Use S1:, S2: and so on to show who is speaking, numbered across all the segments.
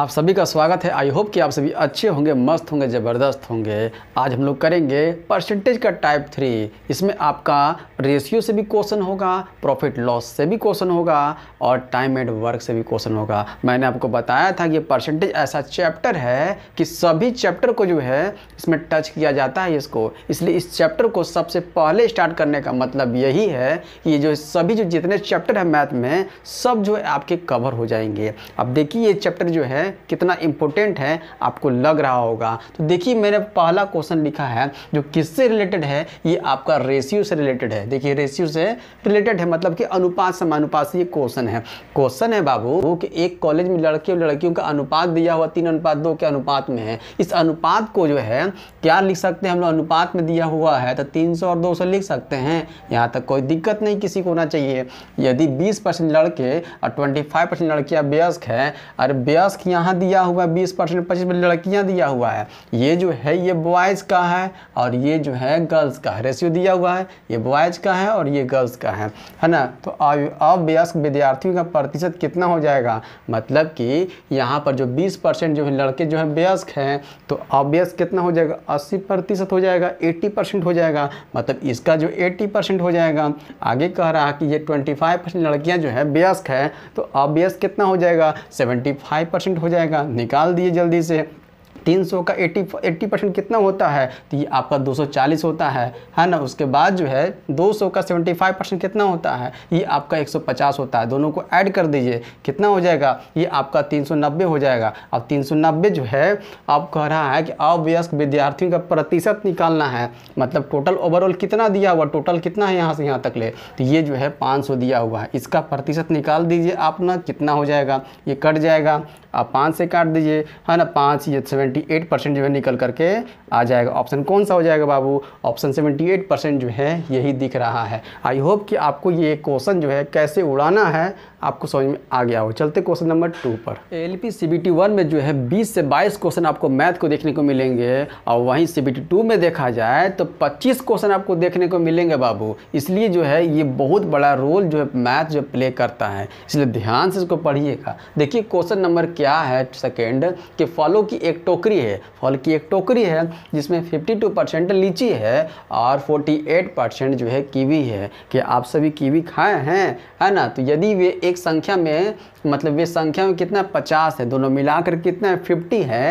S1: आप सभी का स्वागत है आई होप कि आप सभी अच्छे होंगे मस्त होंगे ज़बरदस्त होंगे आज हम लोग करेंगे परसेंटेज का टाइप थ्री इसमें आपका रेशियो से भी क्वेश्चन होगा प्रॉफिट लॉस से भी क्वेश्चन होगा और टाइम एंड वर्क से भी क्वेश्चन होगा मैंने आपको बताया था कि परसेंटेज ऐसा चैप्टर है कि सभी चैप्टर को जो है इसमें टच किया जाता है इसको इसलिए इस चैप्टर को सबसे पहले स्टार्ट करने का मतलब यही है कि ये जो सभी जो जितने चैप्टर हैं मैथ में सब जो है आपके कवर हो जाएंगे अब देखिए ये चैप्टर जो है है कितना इम्पोर्टेंट है आपको लग रहा होगा तो देखिए मैंने पहला क्वेश्चन लिखा है जो किससे रिलेटेड है ये आपका रेशियो से रिलेटेड है देखिए रेशियो से रिलेटेड है मतलब कि अनुपात समानुपात से ये क्वेश्चन है क्वेश्चन है बाबू कि एक कॉलेज में लड़के और लड़कियों का अनुपात दिया हुआ तीन अनुपात दो के अनुपात में है इस अनुपात को जो है क्या लिख सकते हैं हम लोग अनुपात में दिया हुआ है तो तीन और दो लिख सकते हैं यहाँ तक कोई दिक्कत नहीं किसी को होना चाहिए यदि बीस लड़के और ट्वेंटी फाइव परसेंट लड़कियाँ वयस्क हैं अरे वयस्क यहाँ दिया हुआ है बीस परसेंट पच्चीस परसेंट लड़कियाँ दिया हुआ है ये जो है ये बॉयज़ का है और ये जो है गर्ल्स का है रेशियो दिया हुआ है ये बॉयज़ का है और ये गर्ल्स का है है ना तो अवयस्क विद्यार्थियों का प्रतिशत कितना हो जाएगा मतलब कि यहाँ पर जो बीस परसेंट जो है लड़के जो है व्यस्क हैं तो अवयस्क कितना हो जाएगा अस्सी प्रतिशत हो जाएगा एट्टी परसेंट हो जाएगा मतलब इसका जो एट्टी परसेंट हो जाएगा आगे कह रहा है कि ये ट्वेंटी फाइव परसेंट लड़कियाँ जो है व्यस्क है तो अवयस्क कितना हो जाएगा सेवेंटी फाइव परसेंट हो जाएगा निकाल दिए जल्दी से 300 का 80 80 परसेंट कितना होता है तो ये आपका 240 होता है है ना उसके बाद जो है 200 का 75 परसेंट कितना होता है ये आपका 150 होता है दोनों को ऐड कर दीजिए कितना हो जाएगा ये आपका 390 हो जाएगा अब 390 जो है आप कह रहा है कि अवयस्क विद्यार्थियों का प्रतिशत निकालना है मतलब टोटल ओवरऑल कितना दिया हुआ टोटल कितना है यहाँ से यहाँ तक ले तो ये जो है पाँच दिया हुआ है इसका प्रतिशत निकाल दीजिए आप ना कितना हो जाएगा ये कट जाएगा आप पाँच से काट दीजिए है ना पाँच ये सेवेंटी एट परसेंट जो है निकल करके आ जाएगा ऑप्शन कौन सा हो जाएगा बाबू ऑप्शन सेवेंटी एट परसेंट जो है यही दिख रहा है आई होप कि आपको ये क्वेश्चन जो है कैसे उड़ाना है आपको समझ में आ गया हो चलते क्वेश्चन नंबर टू पर L P C B T one में जो है बीस से बाईस क्वेश्चन आपको मैथ को देखने को मिलेंगे और वहीं सी बी टी टू में देखा जाए तो पच्चीस क्वेश्चन आपको देखने को मिलेंगे बाबू इसलिए जो है ये बहुत बड़ा रोल जो है मैथ जो प्ले करता है इसलिए ध्यान से इसको पढ़िएगा देखिए क्वेश्चन नंबर क्या क्या है सेकेंड कि फलों की एक टोकरी है फल की एक टोकरी है जिसमें 52 परसेंट लीची है और 48 परसेंट जो है कीवी है कि आप सभी कीवी खाए हैं है ना तो यदि वे एक संख्या में मतलब वे संख्या में कितना पचास है दोनों मिलाकर कितना है फिफ्टी है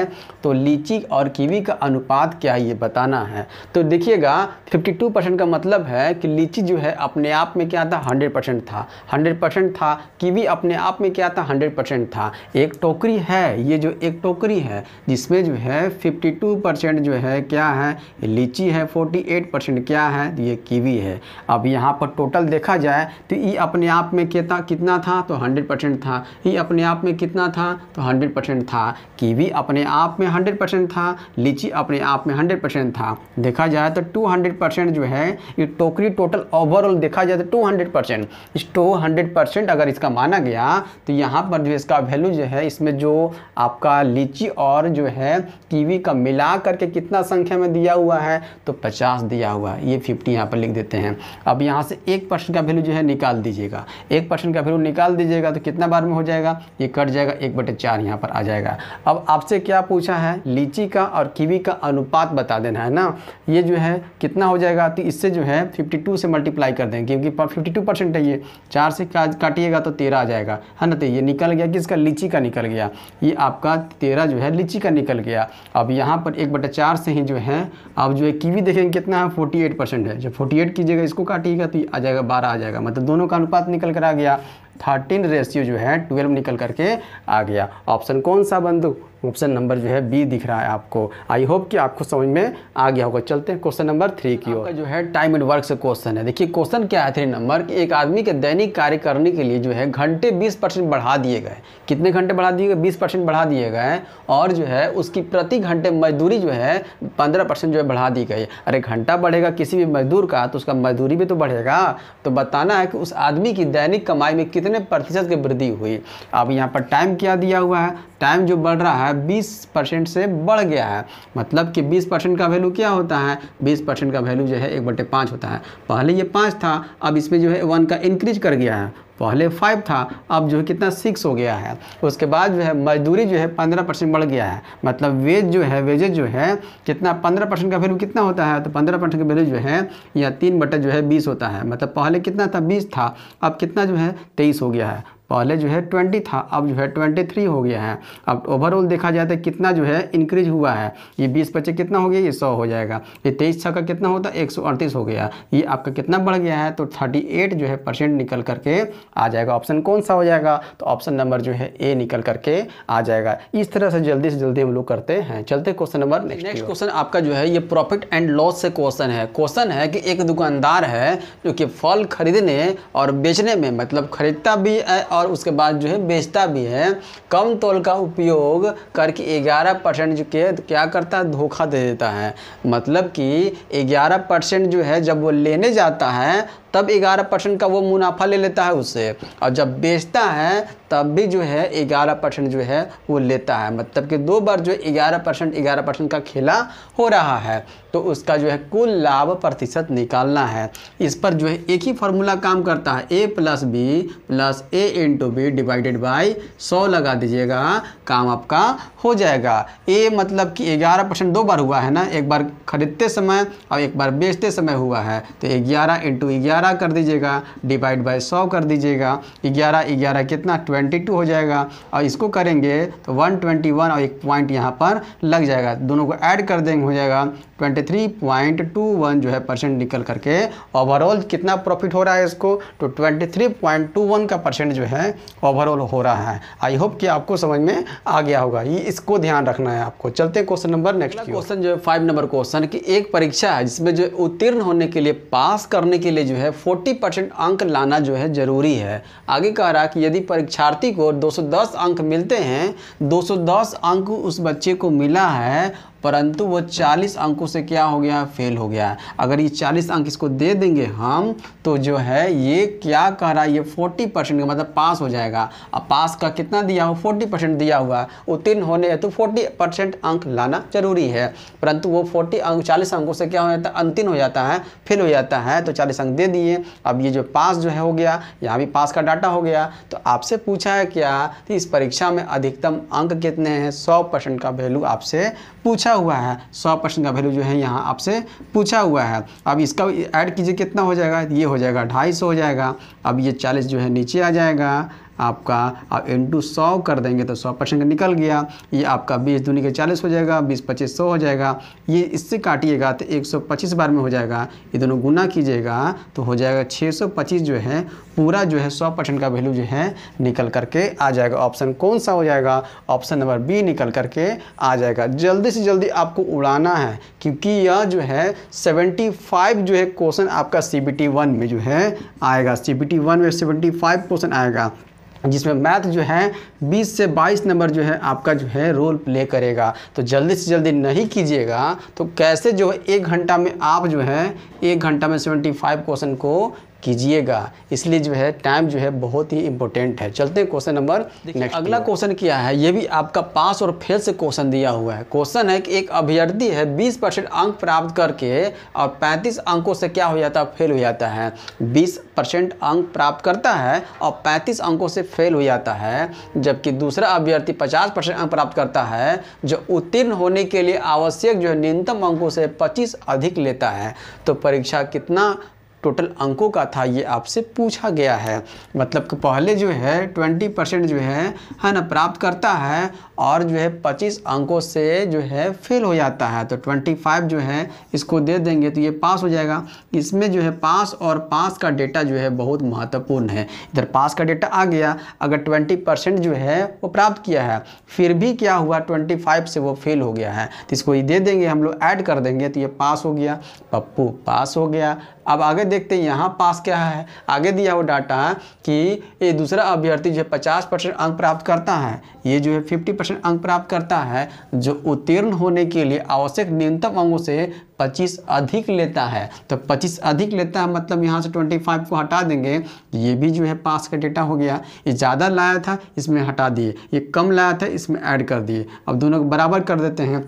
S1: तो लीची और कीवी का अनुपात क्या है ये बताना है तो देखिएगा 52 परसेंट का मतलब है कि लीची जो है अपने आप में क्या था 100 परसेंट था 100 परसेंट था कीवी अपने आप में क्या था 100 परसेंट था एक टोक टोकरी है ये जो एक टोकरी है जिसमें जो है 52 परसेंट जो है क्या है लीची है 48 परसेंट क्या है तो ये कीवी है अब यहाँ पर टोटल देखा जाए तो ये अपने आप में कितना कितना था तो 100 परसेंट था ये अपने आप में कितना था तो 100 परसेंट था कीवी अपने आप में 100 परसेंट था लीची अपने आप में हंड्रेड परसेंट था देखा जाए तो टू परसेंट जो है ये टोकरी टोटल ओवरऑल देखा जाए तो 200 परसेंट इस टू हंड्रेड परसेंट अगर इसका माना गया तो यहाँ पर जो इसका वैल्यू जो है इसमें जो आपका लीची और जो है कीवी का मिला करके कितना संख्या में दिया हुआ है तो पचास दिया हुआ है ये फिफ्टी यहाँ पर लिख देते हैं अब यहाँ से एक परसेंट का वैल्यू जो है निकाल दीजिएगा एक परसेंट का वैल्यू निकाल दीजिएगा तो कितना बार में हो जाएगा ये कट जाएगा एक बटे चार यहाँ पर आ जाएगा अब आपसे क्या पूछा है लीची का और कीवी का अनुपात बता देना है ना ये जो है कितना हो जाएगा तो इससे जो है टू से मल्टीप्लाई कर देंगे क्योंकि फिफ्टी टू परसेंट है ये चार से काटिएगा तो तेरह आ जाएगा है ना तो ये निकल गया किसका लीची का निकल गया गया ये आपका तेरह जो है लीची का निकल गया अब यहाँ पर एक बटा चार से ही जो है आप जो है कीवी देखेंगे कितना है फोर्टी एट परसेंट है जब फोर्टी एट कीजिएगा इसको काटिएगा तो आ जाएगा बारह आ जाएगा मतलब दोनों का अनुपात निकल कर आ गया थर्टीन रेशियो जो है ट्वेल्व निकल करके आ गया ऑप्शन कौन सा बंधु ऑप्शन नंबर जो है बी दिख रहा है आपको आई होप कि आपको समझ में आ गया होगा चलते हैं क्वेश्चन नंबर थ्री की ओर जो है टाइम एंड वर्क से क्वेश्चन है देखिए क्वेश्चन क्या है थ्री नंबर कि एक आदमी के दैनिक कार्य करने के लिए जो है घंटे बीस परसेंट बढ़ा दिए गए कितने घंटे बढ़ा दिए गए बीस परसेंट बढ़ा दिए गए और जो है उसकी प्रति घंटे मजदूरी जो है पंद्रह परसेंट जो है बढ़ा दी गई अरे घंटा बढ़ेगा किसी भी मजदूर का तो उसका मजदूरी भी तो बढ़ेगा तो बताना है कि उस आदमी की दैनिक कमाई में कितने प्रतिशत की वृद्धि हुई अब यहाँ पर टाइम क्या दिया हुआ है टाइम जो बढ़ रहा है है बीस परसेंट से बढ़ गया है मतलब कि बीस परसेंट का वैल्यू क्या होता है बीस परसेंट का वैल्यू जो है एक बटे पाँच होता है पहले ये पाँच था अब इसमें जो है वन का इंक्रीज कर गया है पहले फाइव था अब जो है कितना सिक्स हो गया है उसके बाद जो है मजदूरी जो है पंद्रह परसेंट बढ़ गया है मतलब वेज जो है वेजेज जो है कितना पंद्रह परसेंट का वैल्यू कितना होता है तो पंद्रह परसेंट का वैल्यू जो है या तीन बटा जो है बीस होता है मतलब पहले कितना था बीस था अब कितना जो है तेईस हो गया है पहले जो है ट्वेंटी था अब जो है ट्वेंटी थ्री हो गया है अब ओवरऑल देखा जाए तो कितना जो है इंक्रीज हुआ है ये बीस पच्चीस कितना हो गया ये सौ हो जाएगा ये तेईस छः का कितना होता है एक सौ अड़तीस हो गया ये आपका कितना बढ़ गया है तो थर्टी एट जो है परसेंट निकल करके आ जाएगा ऑप्शन कौन सा हो जाएगा तो ऑप्शन नंबर जो है ए निकल करके आ जाएगा इस तरह से जल्दी से जल्दी हम लोग करते हैं चलते क्वेश्चन नंबर नेक्स्ट क्वेश्चन आपका जो है ये प्रॉफिट एंड लॉस से क्वेश्चन है क्वेश्चन है कि एक दुकानदार है जो कि फल खरीदने और बेचने में मतलब खरीदता भी है और और उसके बाद जो है बेचता भी है कम तोल का उपयोग करके ग्यारह परसेंट जो के क्या करता है धोखा दे देता है मतलब कि ग्यारह परसेंट जो है जब वो लेने जाता है तब ग्यारह परसेंट का वो मुनाफा ले लेता है उससे और जब बेचता है तब भी जो है ग्यारह परसेंट जो है वो लेता है मतलब कि दो बार जो ग्यारह परसेंट ग्यारह परसेंट का खेला हो रहा है तो उसका जो है कुल लाभ प्रतिशत निकालना है इस पर जो है एक ही फार्मूला काम करता है A plus B plus A into B divided by सौ लगा दीजिएगा काम आपका हो जाएगा ए मतलब कि ग्यारह परसेंट दो बार हुआ है ना एक बार खरीदते समय और एक बार बेचते समय हुआ है तो ग्यारह इंटू ग्यारह ग्यारह कर दीजिएगा डिवाइड बाय सौ कर दीजिएगा ग्यारह ग्यारह कितना ट्वेंटी टू हो जाएगा और इसको करेंगे तो वन ट्वेंटी वन और एक पॉइंट यहाँ पर लग जाएगा दोनों को ऐड कर देंगे हो जाएगा twenty three point two one जो है परसेंट निकल करके ओवरऑल कितना प्रॉफिट हो रहा है इसको तो twenty three point two one का परसेंट जो है ओवरऑल हो रहा है आई होप कि आपको समझ में आ गया होगा ये इसको ध्यान रखना है आपको चलते हैं क्वेश्चन नंबर नेक्स्ट क्वेश्चन जो है फाइव नंबर क्वेश्चन कि एक परीक्षा है जिसमें जो उत्तीर्ण होने के लिए पास करने के लिए जो है फोर्टी परसेंट अंक लाना जो है ज़रूरी है आगे कह रहा कि यदि परीक्षार्थी को 210 अंक मिलते हैं 210 अंक उस बच्चे को मिला है परंतु वो 40 अंकों से क्या हो गया फेल हो गया है अगर ये 40 अंक इसको दे देंगे हम तो जो है ये क्या कह रहा है ये 40 परसेंट का मतलब पास हो जाएगा अब पास का कितना दिया हो 40 परसेंट दिया हुआ है उत्तीर्ण होने तो 40 परसेंट अंक लाना जरूरी है परंतु वो 40 अंक 40 अंकों से क्या हो जाता है अंतिम हो जाता है फेल हो जाता है तो चालीस अंक दे दिए अब ये जो पास जो है हो गया यहाँ भी पास का डाटा हो गया तो आपसे पूछा है क्या इस परीक्षा में अधिकतम अंक कितने हैं सौ परसेंट का वैल्यू आपसे पूछा हुआ है सौ परसेंट का वैल्यू जो है यहाँ आपसे पूछा हुआ है अब इसका ऐड कीजिए कितना हो जाएगा ये हो जाएगा ढाई सौ हो जाएगा अब ये चालीस जो है नीचे आ जाएगा आपका आप इंटू सौ कर देंगे तो सौ परसेंट निकल गया ये आपका बीस दूनी के चालीस हो जाएगा बीस पच्चीस सौ हो जाएगा ये इससे काटिएगा तो एक सौ पच्चीस बार में हो जाएगा ये दोनों गुना कीजिएगा तो हो जाएगा छः सौ पच्चीस जो है पूरा जो है सौ परसेंट का वैल्यू जो है निकल करके आ जाएगा ऑप्शन कौन सा हो जाएगा ऑप्शन नंबर बी निकल करके आ जाएगा जल्दी से जल्दी आपको उड़ाना है क्योंकि यह जो है सेवेंटी फाइव जो है क्वेश्चन आपका सी बी टी वन में जो है आएगा सी बी टी वन में सेवेंटी फाइव क्वेश्चन आएगा जिसमें मैथ जो है 20 से 22 नंबर जो है आपका जो है रोल प्ले करेगा तो जल्दी से जल्दी नहीं कीजिएगा तो कैसे जो है एक घंटा में आप जो है एक घंटा में 75 क्वेश्चन को कीजिएगा इसलिए जो है टाइम जो है बहुत ही इंपॉर्टेंट है चलते हैं क्वेश्चन नंबर नेक्स्ट अगला क्वेश्चन किया है ये भी आपका पास और फेल से क्वेश्चन दिया हुआ है क्वेश्चन है कि एक अभ्यर्थी है 20 परसेंट अंक प्राप्त करके और 35 अंकों से क्या हो जाता है फेल हो जाता है 20 परसेंट अंक प्राप्त करता है और 35 अंकों से फेल हो जाता है जबकि दूसरा अभ्यर्थी 50 परसेंट अंक प्राप्त करता है जो उत्तीर्ण होने के लिए आवश्यक जो है न्यूनतम अंकों से पच्चीस अधिक लेता है तो परीक्षा कितना टोटल अंकों का था ये आपसे पूछा गया है मतलब कि पहले जो है ट्वेंटी परसेंट जो है है ना प्राप्त करता है और जो है पच्चीस अंकों से जो है फेल हो जाता है तो ट्वेंटी फाइव जो है इसको दे देंगे तो ये पास हो जाएगा इसमें जो है पास और पास का डेटा जो है बहुत महत्वपूर्ण है इधर पास का डेटा आ गया अगर ट्वेंटी परसेंट जो है वो प्राप्त किया है फिर भी क्या हुआ ट्वेंटी फाइव से वो फेल हो गया है तो इसको ये दे देंगे हम लोग ऐड कर देंगे तो ये पास हो गया पप्पू पास हो गया अब आगे देखते हैं यहाँ पास क्या है आगे दिया वो डाटा कि ये दूसरा अभ्यर्थी जो है पचास परसेंट अंक प्राप्त करता है ये जो है फिफ्टी परसेंट अंक प्राप्त करता है जो उत्तीर्ण होने के लिए आवश्यक न्यूनतम अंगों से पच्चीस अधिक लेता है तो पच्चीस अधिक लेता है मतलब यहाँ से ट्वेंटी फाइव को हटा देंगे तो ये भी जो है पास का डेटा हो गया ये ज़्यादा लाया था इसमें हटा दिए ये कम लाया था इसमें ऐड कर दिए अब दोनों को बराबर कर देते हैं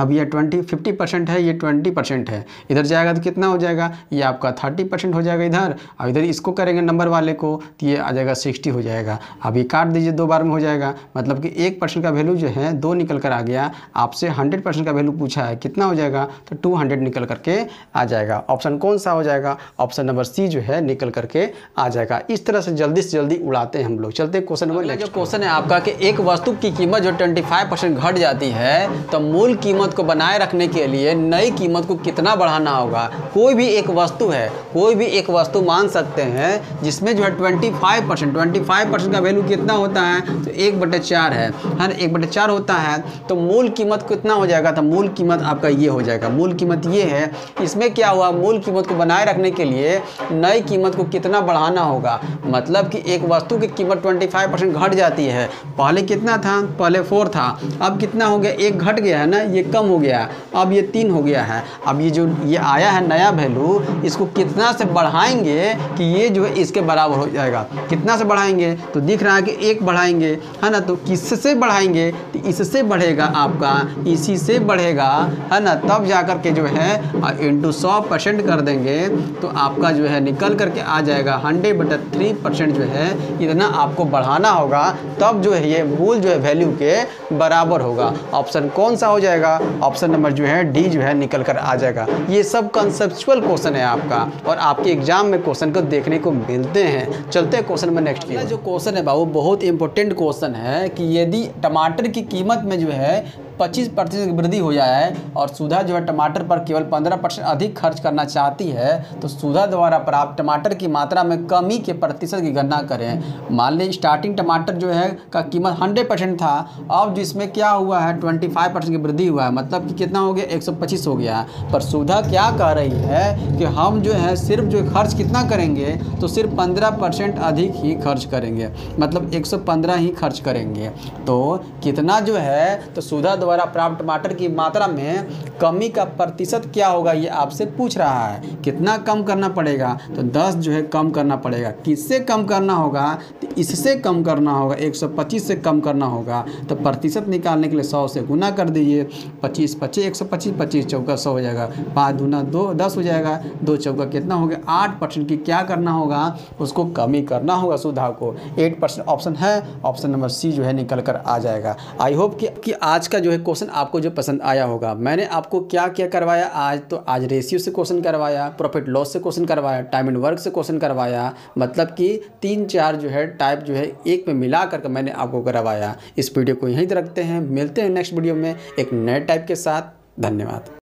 S1: अब ये ट्वेंटी फिफ्टी परसेंट है ये ट्वेंटी परसेंट है इधर जाएगा तो कितना हो जाएगा ये आपका थर्टी परसेंट हो जाएगा इधर और इधर इसको करेंगे नंबर वाले को तो ये आ जाएगा सिक्सटी हो जाएगा अब ये काट दीजिए दो बार में हो जाएगा मतलब कि एक परसेंट का वैल्यू जो है दो निकल कर आ गया आपसे हंड्रेड परसेंट का वैल्यू पूछा है कितना हो जाएगा तो टू हंड्रेड निकल करके आ जाएगा ऑप्शन कौन सा हो जाएगा ऑप्शन नंबर सी जो है निकल करके आ जाएगा इस तरह से जल्दी से जल्दी उड़ाते हैं हम लोग चलते क्वेश्चन नंबर क्वेश्चन है आपका कि एक वस्तु की कीमत जो ट्वेंटी घट जाती है तो मूल कीमत कीमत को बनाए रखने के लिए नई कीमत को कितना बढ़ाना होगा कोई भी एक वस्तु है कोई भी एक वस्तु मान सकते हैं जिसमें जो है twenty five percent twenty five percent का वैल्यू कितना होता है तो एक बटे चार है हर एक बटे चार होता है तो मूल कीमत कितना हो जाएगा तो मूल कीमत आपका ये हो जाएगा मूल कीमत ये है इसमें क्या हुआ मूल कीमत को बनाए रखने के लिए नई कीमत को कितना बढ़ाना होगा मतलब कि एक वस्तु की कीमत ट्वेंटी फाइव परसेंट घट जाती है पहले कितना था पहले फोर था अब कितना हो गया एक घट गया है ना ये कम कम हो गया अब ये तीन हो गया है अब ये जो ये आया है नया वैल्यू इसको कितना से बढ़ाएंगे कि ये जो है इसके बराबर हो जाएगा कितना से बढ़ाएंगे तो दिख रहा है कि एक बढ़ाएंगे है ना तो किससे बढ़ाएंगे तो इससे बढ़ेगा आपका इसी से बढ़ेगा है ना तब जा कर के जो है इंटू सौ परसेंट कर देंगे तो आपका जो है निकल करके आ जाएगा हंड्रेड बटा थ्री परसेंट जो है इतना आपको बढ़ाना होगा तब जो है ये मूल जो है वैल्यू के बराबर होगा ऑप्शन कौन सा हो जाएगा ऑप्शन नंबर जो है डी जो है निकल कर आ जाएगा ये सब कंसेप्चुअल क्वेश्चन है आपका और आपके एग्जाम में क्वेश्चन को देखने को मिलते हैं चलते हैं क्वेश्चन नंबर नेक्स्ट जो क्वेश्चन है बाबू बहुत इंपॉर्टेंट क्वेश्चन है कि यदि टमाटर की कीमत में जो है 25 प्रतिशत वृद्धि हो जाए और सुधा जो है टमाटर पर केवल 15 परसेंट अधिक खर्च करना चाहती है तो सुधा द्वारा प्राप्त टमाटर की मात्रा में कमी के प्रतिशत की गणना करें मान लें स्टार्टिंग टमाटर जो है का कीमत हंड्रेड परसेंट था अब जिसमें क्या हुआ है ट्वेंटी फाइव परसेंट की वृद्धि हुआ है मतलब कि कितना हो गया एक सौ पच्चीस हो गया पर सुधा क्या कह रही है कि हम जो है सिर्फ जो खर्च कितना करेंगे तो सिर्फ पंद्रह परसेंट अधिक ही खर्च करेंगे मतलब एक सौ पंद्रह ही खर्च करेंगे तो कितना जो है तो सुधा द्वारा प्राप्त टमाटर की मात्रा में कमी का प्रतिशत क्या होगा ये आपसे पूछ रहा है कितना कम करना पड़ेगा तो 10 जो है कम करना पड़ेगा किससे कम करना होगा तो इससे कम करना होगा 125 से कम करना होगा तो प्रतिशत निकालने के लिए 100 से गुना कर दीजिए 25 25 एक सौ पच्चीस पच्चीस चौका सौ हो जाएगा पाँच दूना दो दस हो जाएगा दो चौका कितना हो गया आठ परसेंट की क्या करना होगा उसको कमी करना होगा सुधा को एट परसेंट ऑप्शन है ऑप्शन नंबर सी जो है निकल कर आ जाएगा आई होप कि, कि आज का जो है एक क्वेश्चन आपको जो पसंद आया होगा मैंने आपको क्या क्या करवाया आज तो आज रेशियो से क्वेश्चन करवाया प्रॉफिट लॉस से क्वेश्चन करवाया टाइम एंड वर्क से क्वेश्चन करवाया मतलब कि तीन चार जो है टाइप जो है एक में मिला करके मैंने आपको करवाया इस वीडियो को यहीं रखते हैं मिलते हैं नेक्स्ट वीडियो में एक नए टाइप के साथ धन्यवाद